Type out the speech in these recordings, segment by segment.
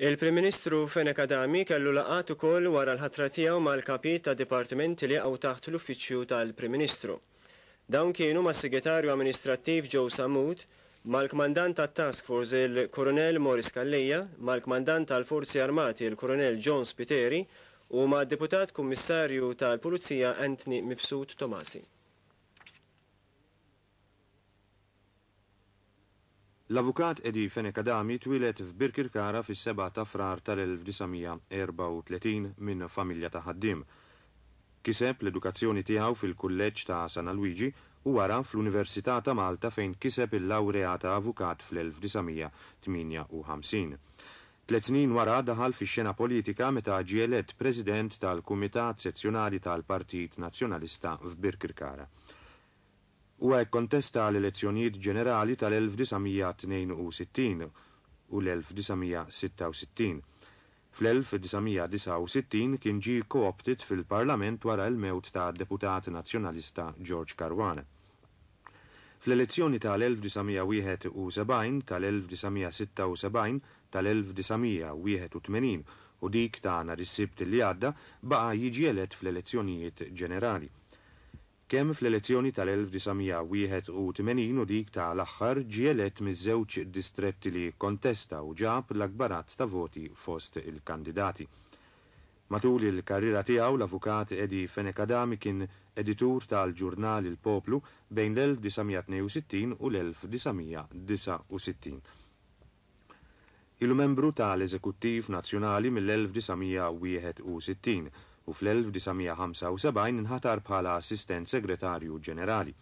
Il-Prim Ministru Fenek Adami kellu laqat ukoll wara l-ħatra tiegħu mal kapi ta' dipartiment li għaw taħt l-uffiċċju tal-Prim Ministru. Dawn kienu s segretarju amministrattiv Joe Samud, mal-kmandant tat task force il-Koronel Morris Kalleja, mal-kmandant tal-Forzi Armati il-Koronel John Spiteri u ma' deputat kummissarju tal-Pulizija Anthony Mifsud Tomasi. L-avukat Edi Fenekadami twilet f'Birkirkara fis-7 ta' frar tal-1934 minn familja ta' ħaddim. Kiseb l-edukazzjoni tiegħu fil-kulleġġ ta' San Luigi u wara fl-Università ta' Malta fejn kiseb il laureata avukat fl-1958. Tlet snin wara daħal fi xena politika meta ġi president tal-Kumitat Sezzjonali tal-Partit Nazzjonalista f'Birkirkara u għek kontesta l-elezzjonijiet ġenerali tal-1962 u l-1966. Fl-1969 kien ġi kooptit fil-parlament wara il-mewt ta' deputat nazjonalista George Caruana. Fl-elezzjoni tal-1971, tal-1976, tal-1981 u dik ta' narissibt is-sibt li għadda baqa' jiġi elett fl-elezzjonijiet ġenerali kemm fl-elezzjoni tal-1981 u dik ta' l axħar ġielet miż-żewġ distretti li kontesta u ġab l-akbarat ta' voti fost il-kandidati. Matul il-karriera tiegħu l-avukat Edi Fenekadami kien editur tal-ġurnal Il-Poplu bejn l-1962 u l-1969. il membru tal-Eżekuttiv Nazzjonali mill-1961 u fl-1975 nħatar bħala assistent segretarju ġenerali.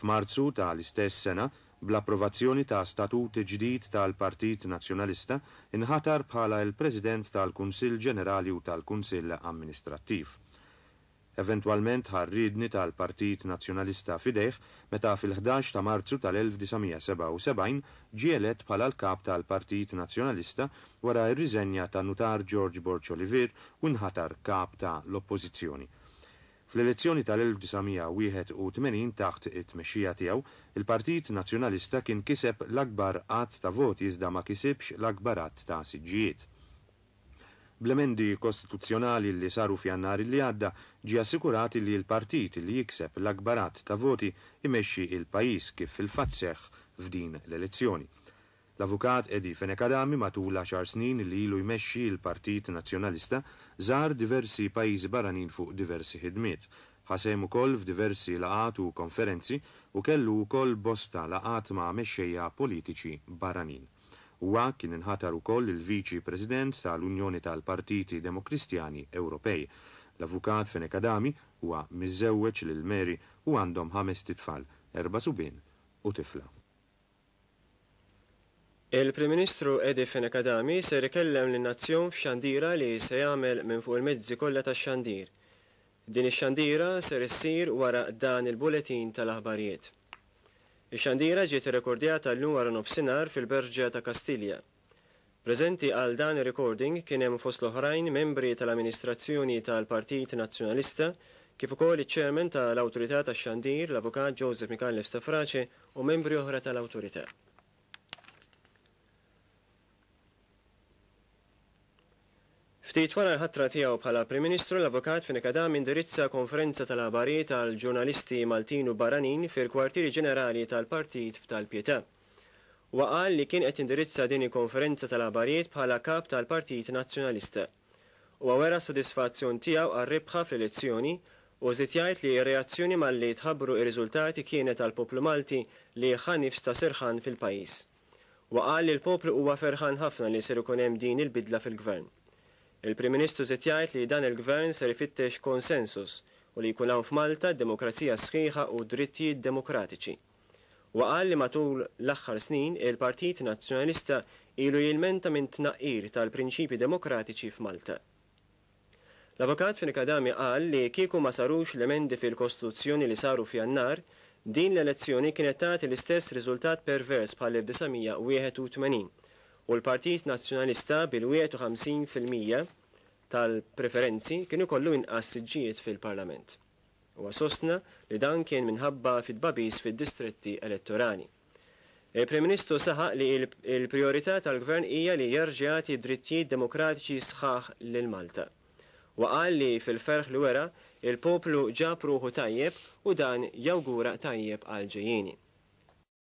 F'Marzu tal-istess sena, bl-approvazzjoni ta' statut ġdid tal-Partit Nazjonalista inħatar bħala il-President tal-Kunsill Ġenerali u tal-Kunsill Amministrattiv eventualment ħarridni tal-Partit Nazzjonalista fidejh meta fil-11 ta' Marzu tal-1977 ġielet bħala l-kap tal-Partit Nazzjonalista wara r-riżenja ta' nutar George Borch Olivier u nħatar kap ta' l-oppożizzjoni. Fl-elezzjoni tal-1981 taħt it-mexxija tiegħu, il-Partit Nazzjonalista kien kiseb l-akbar qatt ta' voti iżda ma kisibx l-akbar qatt ta' siġġijiet. Blemendi kostituzzjonali li saru fjannar li għadda ġi assikurati li l-partit li jikseb l-akbarat ta' voti imexxi il-pajis kif fil-fatseħ f'din l-elezzjoni. L-avukat Edi Fenekadami matul ċar snin li ilu jmexxi il-Partit Nazzjonalista żar diversi pajjiżi barranin fuq diversi ħidmiet. Ħasem ukoll f'diversi laqat u konferenzi u kellu koll bosta laqat ma' mexxejja politiċi barranin. Huwa kien inħatar ukoll il-Viċi President tal-Unjoni tal-Partiti Demokristjani Ewropej. L-Avukat Fenek Adami huwa miżewweġ lil meri u għandhom ħames titfal, erba' subin u tifla. Il-Prim Ministru Edi Fenek Adami ser ikellem lin-nazzjon f'xandira li se jagħmel minn fuq il-mezzi kollha tax-xandir. Din ix-xandira ser issir wara dan il-buletin tal-aħbarijiet. Ix-xandira ġiet irrekordjata l-lum wara fil-Berġa ta' Kastilja. Prezenti għal dan recording kien hemm fost l-oħrajn membri tal-amministrazzjoni tal-Partit Nazzjonalista kif ukoll iċ-ċermen tal-Awtorità tax-Xandir l-Avukat Joseph Mikael Stafraċe u membri oħra tal-Awtorità. Ftit wara l-ħatra tiegħu bħala Prim Ministru l-Avukat Finikadam indirizza konferenza tal-abariet tal-ġurnalisti Maltin u Baranin fil-Kwartieri Ġenerali tal-Partit f'tal-Pjetà. Waqal li kien qed indirizza din il-konferenza tal-abariet bħala kap tal-Partit Nazzjonalista. U għawera sodisfazzjon tiegħu għar-rebħa fl-elezzjoni u jgħid li reazzjoni mal-li tħabbru ir-riżultati kienet għall poplu Malti li ħanifs ta' serħan fil pajjiż Waqal li l-poplu huwa ferħan ħafna li ser ikun hemm din il-bidla fil-gvern. Il-Prim Ministru se li dan il-gvern ser rifittex konsensus u li jkun hawn f'Malta demokrazija sħiħa u dritti demokratiċi. Waqal li matul l-aħħar snin il-Partit Nazzjonalista ilu jilmenta minn tnaqqir tal-prinċipi demokratiċi f'Malta. L-avokat Finikadami qal li kieku ma sarux l-emendi fil-Kostituzzjoni li saru f'Jannar, din l-elezzjoni kienet tagħti l-istess riżultat pervers bħal 1981 u l-Partit Nazzjonalista bil-51% tal-preferenzi kienu kollu inqas siġġijiet fil-Parlament. U għasosna li dan kien minħabba fit babis fid-distretti elettorali. Il-Prim Ministru saħaq li il-priorità tal-Gvern hija li jerġgħati drittijiet demokratiċi sħaħ lil Malta. qal li fil-ferħ l wera il-poplu ġab ruħu tajjeb u dan jawgura tajjeb għal ġejjini.